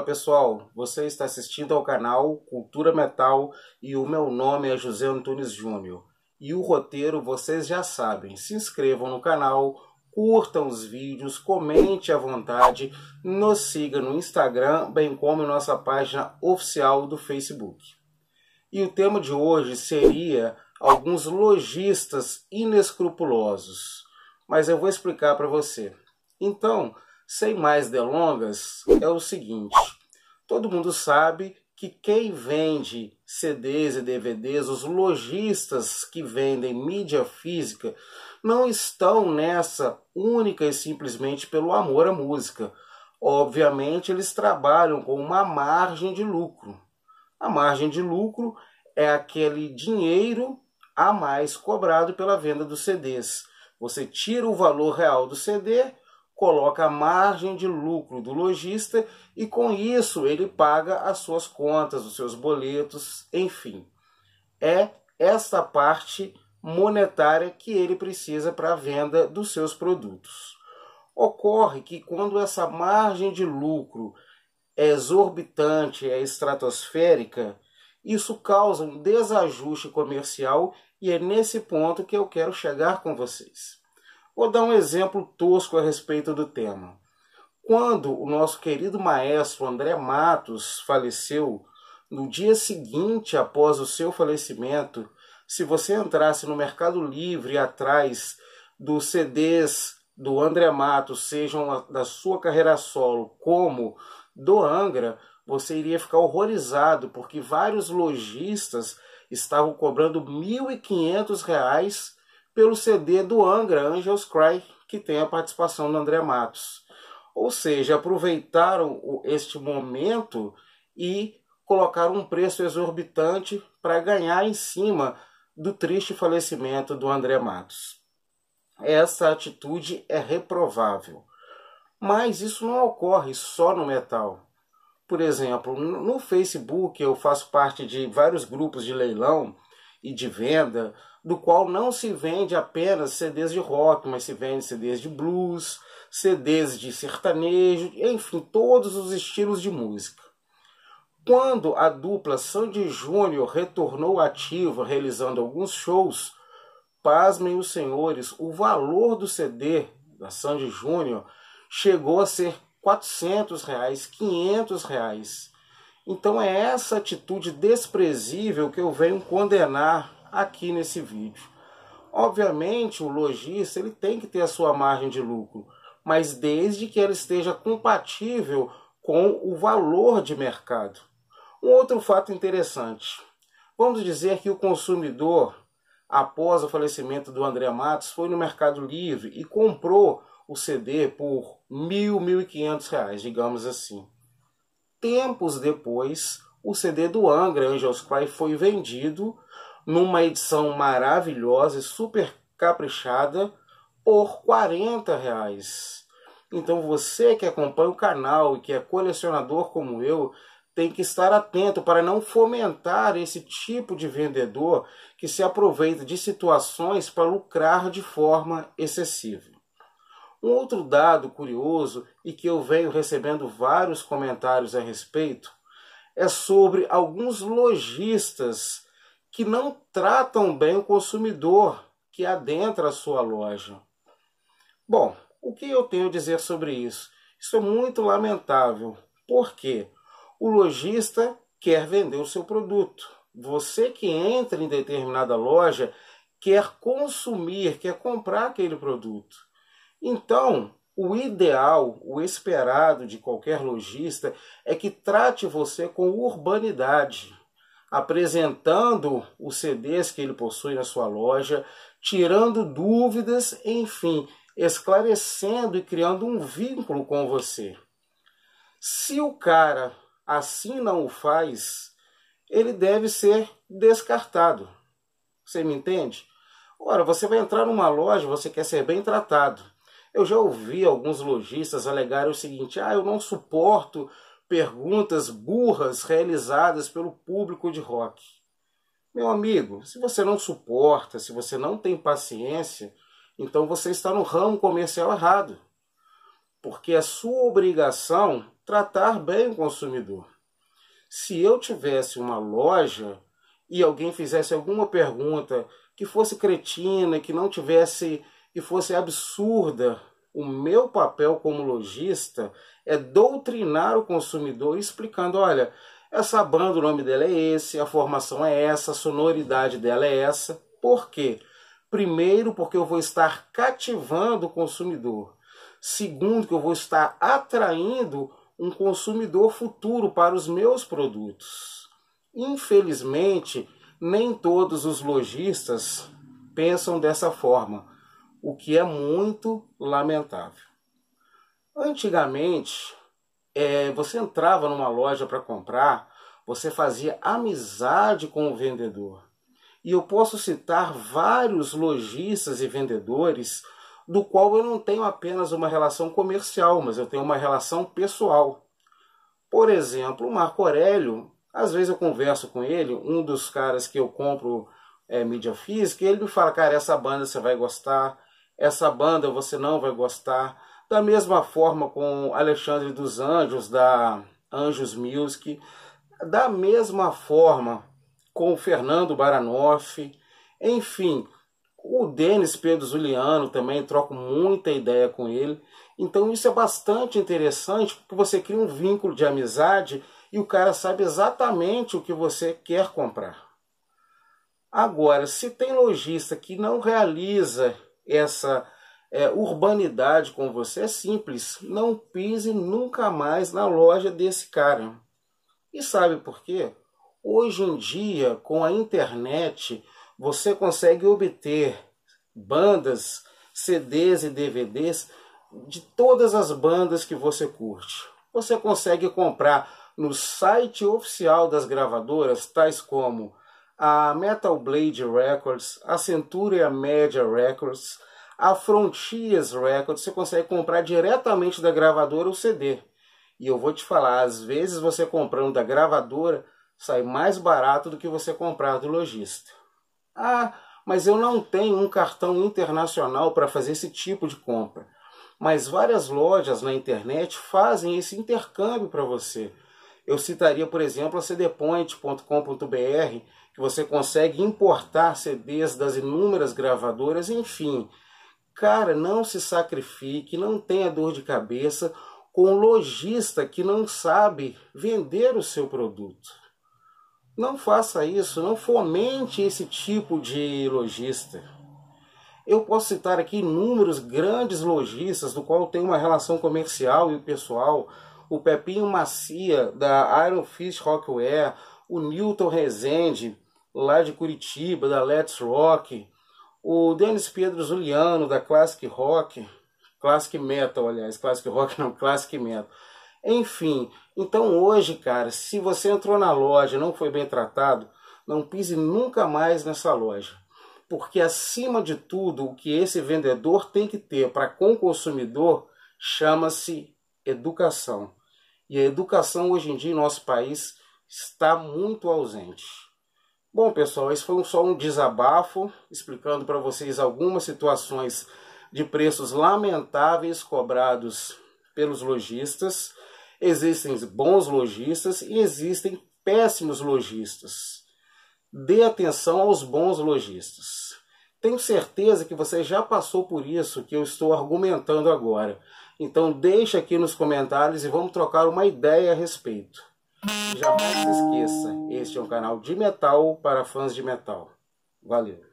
Fala pessoal, você está assistindo ao canal Cultura Metal e o meu nome é José Antunes Júnior. E o roteiro vocês já sabem, se inscrevam no canal, curtam os vídeos, comente à vontade, nos siga no Instagram, bem como nossa página oficial do Facebook. E o tema de hoje seria alguns lojistas inescrupulosos, mas eu vou explicar para você. Então, sem mais delongas, é o seguinte: Todo mundo sabe que quem vende CDs e DVDs, os lojistas que vendem mídia física, não estão nessa única e simplesmente pelo amor à música. Obviamente, eles trabalham com uma margem de lucro. A margem de lucro é aquele dinheiro a mais cobrado pela venda dos CDs. Você tira o valor real do CD coloca a margem de lucro do lojista e com isso ele paga as suas contas, os seus boletos, enfim. É esta parte monetária que ele precisa para a venda dos seus produtos. Ocorre que quando essa margem de lucro é exorbitante, é estratosférica, isso causa um desajuste comercial e é nesse ponto que eu quero chegar com vocês. Vou dar um exemplo tosco a respeito do tema. Quando o nosso querido maestro André Matos faleceu, no dia seguinte após o seu falecimento, se você entrasse no Mercado Livre atrás dos CDs do André Matos, sejam da sua carreira solo como do Angra, você iria ficar horrorizado, porque vários lojistas estavam cobrando R$ 1.500 pelo CD do Angra, Angels Cry, que tem a participação do André Matos. Ou seja, aproveitaram este momento e colocaram um preço exorbitante para ganhar em cima do triste falecimento do André Matos. Essa atitude é reprovável. Mas isso não ocorre só no metal. Por exemplo, no Facebook eu faço parte de vários grupos de leilão e de venda do qual não se vende apenas CDs de rock, mas se vende CDs de blues, CDs de sertanejo, enfim, todos os estilos de música. Quando a dupla Sandy Júnior retornou ativa, realizando alguns shows, pasmem os senhores, o valor do CD da Sandy Júnior chegou a ser 400 reais, 500 reais. Então é essa atitude desprezível que eu venho condenar aqui nesse vídeo. Obviamente, o lojista ele tem que ter a sua margem de lucro, mas desde que ela esteja compatível com o valor de mercado. Um outro fato interessante. Vamos dizer que o consumidor, após o falecimento do André Matos, foi no Mercado Livre e comprou o CD por mil, mil e quinhentos reais, digamos assim. Tempos depois, o CD do Angra Angels Cry foi vendido numa edição maravilhosa e super caprichada por 40 reais. Então você que acompanha o canal e que é colecionador como eu, tem que estar atento para não fomentar esse tipo de vendedor que se aproveita de situações para lucrar de forma excessiva. Um outro dado curioso e que eu venho recebendo vários comentários a respeito é sobre alguns lojistas que não tratam bem o consumidor que adentra a sua loja. Bom, o que eu tenho a dizer sobre isso? Isso é muito lamentável. Por quê? O lojista quer vender o seu produto. Você que entra em determinada loja quer consumir, quer comprar aquele produto. Então, o ideal, o esperado de qualquer lojista é que trate você com urbanidade apresentando os CDs que ele possui na sua loja, tirando dúvidas, enfim, esclarecendo e criando um vínculo com você. Se o cara assim não o faz, ele deve ser descartado. Você me entende? Ora, você vai entrar numa loja, você quer ser bem tratado. Eu já ouvi alguns lojistas alegarem o seguinte: ah, eu não suporto perguntas burras realizadas pelo público de rock. Meu amigo, se você não suporta, se você não tem paciência, então você está no ramo comercial errado. Porque é sua obrigação tratar bem o consumidor. Se eu tivesse uma loja e alguém fizesse alguma pergunta que fosse cretina, que não tivesse, e fosse absurda, o meu papel como lojista é doutrinar o consumidor explicando, olha, essa banda, o nome dela é esse, a formação é essa, a sonoridade dela é essa. Por quê? Primeiro, porque eu vou estar cativando o consumidor. Segundo, que eu vou estar atraindo um consumidor futuro para os meus produtos. Infelizmente, nem todos os lojistas pensam dessa forma o que é muito lamentável. Antigamente, é, você entrava numa loja para comprar, você fazia amizade com o vendedor. E eu posso citar vários lojistas e vendedores do qual eu não tenho apenas uma relação comercial, mas eu tenho uma relação pessoal. Por exemplo, o Marco Aurélio, às vezes eu converso com ele, um dos caras que eu compro é, mídia física, e ele me fala, cara, essa banda você vai gostar, essa banda você não vai gostar. Da mesma forma com Alexandre dos Anjos, da Anjos Music. Da mesma forma com Fernando Baranoff. Enfim, o Denis Pedro Zuliano também, troco muita ideia com ele. Então isso é bastante interessante, porque você cria um vínculo de amizade e o cara sabe exatamente o que você quer comprar. Agora, se tem lojista que não realiza essa é, urbanidade com você é simples. Não pise nunca mais na loja desse cara. E sabe por quê? Hoje em dia, com a internet, você consegue obter bandas, CDs e DVDs de todas as bandas que você curte. Você consegue comprar no site oficial das gravadoras, tais como a Metal Blade Records, a Centúria Media Records, a Frontiers Records, você consegue comprar diretamente da gravadora o CD. E eu vou te falar, às vezes você comprando da gravadora sai mais barato do que você comprar do lojista. Ah, mas eu não tenho um cartão internacional para fazer esse tipo de compra. Mas várias lojas na internet fazem esse intercâmbio para você. Eu citaria, por exemplo, a cdpoint.com.br, você consegue importar CDs das inúmeras gravadoras, enfim. Cara, não se sacrifique, não tenha dor de cabeça com um lojista que não sabe vender o seu produto. Não faça isso, não fomente esse tipo de lojista. Eu posso citar aqui inúmeros grandes lojistas do qual tem uma relação comercial e pessoal, o Pepinho Macia da Iron Fist Rockware, o Newton Rezende, lá de Curitiba, da Let's Rock, o Denis Pedro Juliano, da Classic Rock, Classic Metal, aliás, Classic Rock não, Classic Metal. Enfim, então hoje, cara, se você entrou na loja e não foi bem tratado, não pise nunca mais nessa loja. Porque acima de tudo, o que esse vendedor tem que ter para com o consumidor chama-se educação. E a educação hoje em dia em nosso país está muito ausente. Bom, pessoal, esse foi só um desabafo explicando para vocês algumas situações de preços lamentáveis cobrados pelos lojistas. Existem bons lojistas e existem péssimos lojistas. Dê atenção aos bons lojistas. Tenho certeza que você já passou por isso que eu estou argumentando agora. Então deixa aqui nos comentários e vamos trocar uma ideia a respeito. E jamais se esqueça, este é um canal de metal para fãs de metal. Valeu!